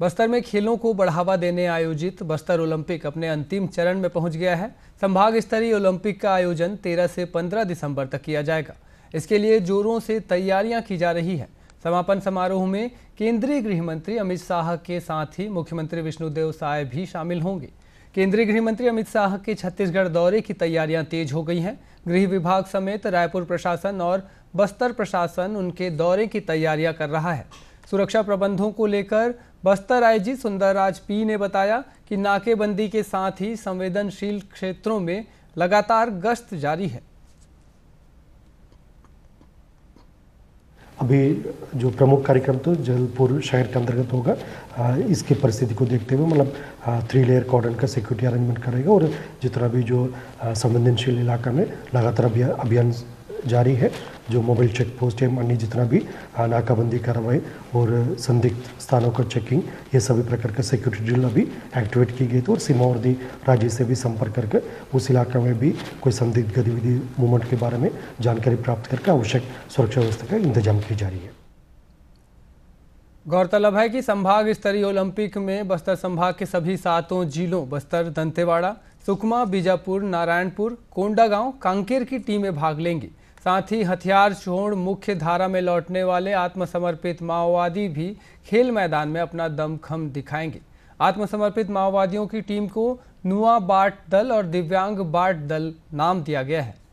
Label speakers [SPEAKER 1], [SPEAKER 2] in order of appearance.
[SPEAKER 1] बस्तर में खेलों को बढ़ावा देने आयोजित बस्तर ओलंपिक अपने अंतिम चरण में पहुंच गया है संभाग स्तरीय ओलंपिक का आयोजन 13 से 15 दिसंबर तक किया जाएगा इसके लिए जोरों से तैयारियां की जा रही है समापन समारोह में केंद्रीय गृह मंत्री अमित शाह के साथ ही मुख्यमंत्री विष्णुदेव साय भी शामिल होंगे केंद्रीय गृह मंत्री अमित शाह के छत्तीसगढ़ दौरे की तैयारियां तेज हो गई हैं गृह विभाग समेत रायपुर प्रशासन और बस्तर प्रशासन उनके दौरे की तैयारियां कर रहा है सुरक्षा प्रबंधों को लेकर बस्तर आईजी सुंदरराज पी ने बताया कि नाकेबंदी के साथ ही संवेदनशील क्षेत्रों में लगातार गश्त जारी है
[SPEAKER 2] अभी जो प्रमुख कार्यक्रम तो जलपुर शहर के अंतर्गत होगा इसकी परिस्थिति को देखते हुए मतलब थ्री लेयर कॉर्डन का सिक्योरिटी अरेंजमेंट करेगा और जितना भी जो संवेदनशील इलाका में लगातार अभियान जारी है जो मोबाइल चेक पोस्ट है अन्य जितना भी नाकाबंदी कार्रवाई और संदिग्ध स्थानों का चेकिंग ये सभी प्रकार का सिक्योरिटी ड्रिल अभी एक्टिवेट की गई थी तो और सीमावर्ती राज्य से भी संपर्क करके उस इलाके में भी कोई संदिग्ध गतिविधि मूवमेंट के बारे में जानकारी प्राप्त करके आवश्यक सुरक्षा व्यवस्था का इंतजाम की जा रही है
[SPEAKER 1] गौरतलब है कि संभाग स्तरीय ओलंपिक में बस्तर संभाग के सभी सातों जिलों बस्तर दंतेवाड़ा सुकमा बीजापुर नारायणपुर कोंडागांव कांकेर की टीमें भाग लेंगी साथ ही हथियार छोड़ मुख्य धारा में लौटने वाले आत्मसमर्पित माओवादी भी खेल मैदान में अपना दमखम दिखाएंगे आत्मसमर्पित माओवादियों की टीम को नुआ बाट दल और दिव्यांग बाट दल नाम दिया गया है